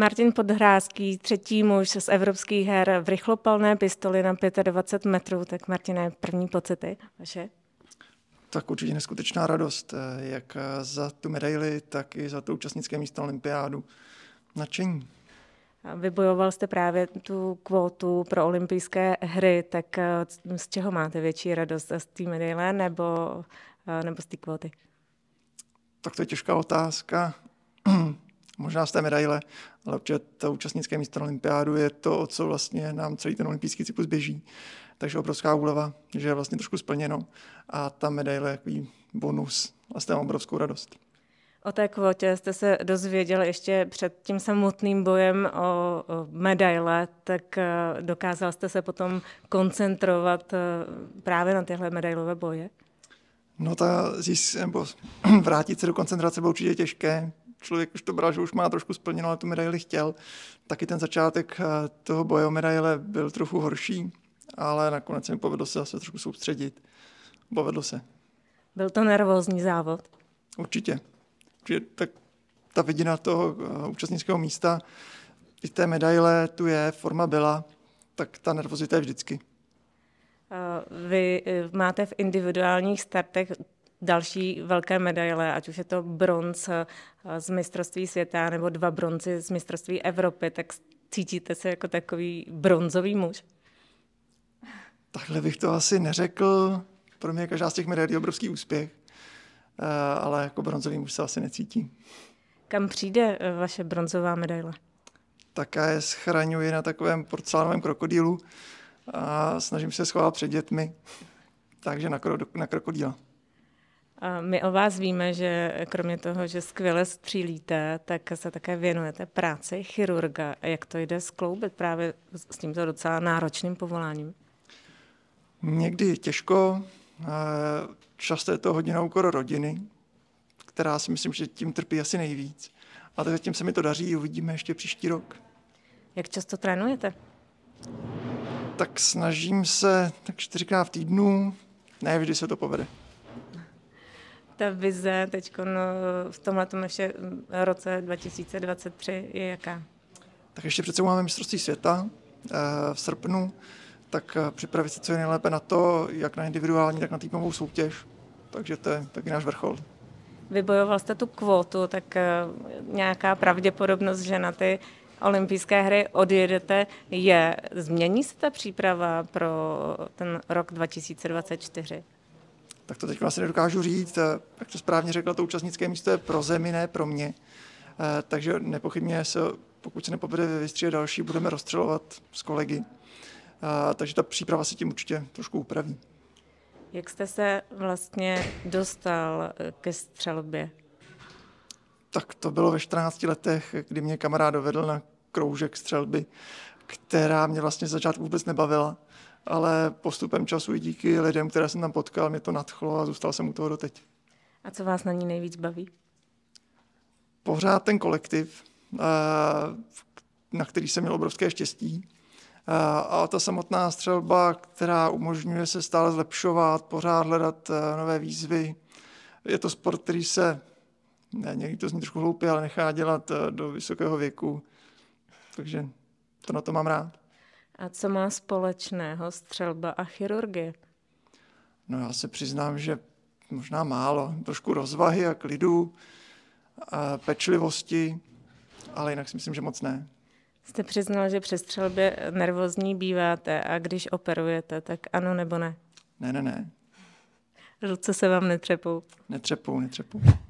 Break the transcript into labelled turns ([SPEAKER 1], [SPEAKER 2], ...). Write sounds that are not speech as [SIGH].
[SPEAKER 1] Martin Podhrázký, třetí muž z evropských her v rychlopalné pistoli na 25 metrů. Tak Martine, první pocity vaše?
[SPEAKER 2] Tak určitě neskutečná radost, eh, jak eh, za tu medaili, tak i za to účastnické místo olympiádu. Nadšení.
[SPEAKER 1] Vybojoval jste právě tu kvótu pro olympijské hry, tak eh, z čeho máte větší radost? Z té medaile nebo, nebo z té kvóty?
[SPEAKER 2] Tak to je těžká otázka. [CLEARS THROAT] možná z té medaile, ale určitě to účastnické místo na olympiádu je to, o co vlastně nám celý ten olympijský cyklus běží. Takže obrovská úleva, že je vlastně trošku splněno a ta medaile je takový bonus a s tím obrovskou radost.
[SPEAKER 1] O té kvotě jste se dozvěděli ještě před tím samotným bojem o medaile, tak eh, dokázal jste se potom koncentrovat eh, právě na tyhle medailové boje?
[SPEAKER 2] No ta zís, nebo [CLEARS THROAT] vrátit se do koncentrace bylo určitě těžké člověk už to bral, že už má trošku splněno, ale tu medaili chtěl. Taky ten začátek eh, toho boje o medaile byl trochu horší, ale nakonec se mi povedlo se zase trošku soustředit. Povedlo se.
[SPEAKER 1] Byl to nervózní závod? Určitě.
[SPEAKER 2] Určitě tak ta vidina toho eh, účastnického místa, i té medaile tu je, forma byla, tak ta nervozita je vždycky.
[SPEAKER 1] Eh, vy máte v individuálních startech další velké medaile, ať už je to bronz eh, z mistrovství světa nebo dva bronzy z mistrovství Evropy, tak cítíte se jako takový bronzový muž?
[SPEAKER 2] Takhle bych to asi neřekl. Pro mě každá z těch medailí je obrovský úspěch, eh, ale jako bronzový muž se asi necítí.
[SPEAKER 1] Kam přijde eh, vaše bronzová medaile?
[SPEAKER 2] Tak já je schraňuji na takovém porcelánovém krokodýlu a snažím se schovat před dětmi, takže na, kro, na krokodýla.
[SPEAKER 1] A my o vás víme, že kromě toho, že skvěle střílíte, tak se také věnujete práci chirurga. Jak to jde skloubit právě s tímto docela náročným povoláním?
[SPEAKER 2] Někdy je těžko, eh, často je to hodně na úkor rodiny, která si myslím, že tím trpí asi nejvíc. A tak zatím se mi to daří, uvidíme ještě příští rok.
[SPEAKER 1] Jak často trénujete?
[SPEAKER 2] Tak snažím se tak čtyřikrát v týdnu, ne vždy se to povede
[SPEAKER 1] ta vize teď no, v tomhle mm, roce 2023 je jaká?
[SPEAKER 2] Tak ještě přece máme mistrovství světa eh, v srpnu, tak eh, připravit se co je nejlépe na to, jak na individuální, tak na týmovou soutěž. Takže to je taky náš vrchol.
[SPEAKER 1] Vybojoval jste tu kvotu, tak eh, nějaká pravděpodobnost, že na ty olympijské hry odjedete, je. Změní se ta příprava pro ten rok 2024? tak to teď vlastně nedokážu
[SPEAKER 2] říct. Eh, jak to správně řekla, to účastnické místo je pro zemi, ne pro mě. Eh, takže nepochybně se, pokud se nepovede vystřílet další, budeme rozstřelovat s kolegy. Eh, takže ta příprava se tím určitě trošku upraví.
[SPEAKER 1] Jak jste se vlastně dostal ke střelbě?
[SPEAKER 2] Tak to bylo ve 14 letech, kdy mě kamarád dovedl na kroužek střelby která mě vlastně začátku vůbec nebavila, ale postupem času i díky lidem, které jsem tam potkal, mě to nadchlo a zůstal jsem u toho doteď.
[SPEAKER 1] A co vás na ní nejvíc baví?
[SPEAKER 2] Pořád ten kolektiv, eh, na který jsem měl obrovské štěstí. Eh, a ta samotná střelba, která umožňuje se stále zlepšovat, pořád hledat eh, nové výzvy. Je to sport, který se, ne, někdy to zní trochu hloupě, ale nechá dělat do vysokého věku.
[SPEAKER 1] Takže to na to mám rád. A co má společného střelba a chirurgie?
[SPEAKER 2] No já se přiznám, že možná málo. Trošku rozvahy a klidu, a pečlivosti, ale jinak si myslím, že moc ne.
[SPEAKER 1] Jste přiznal, že při střelbě nervózní býváte a když operujete, tak ano nebo ne? Ne, ne, ne. Ruce se vám netřepou.
[SPEAKER 2] Netřepou, netřepou.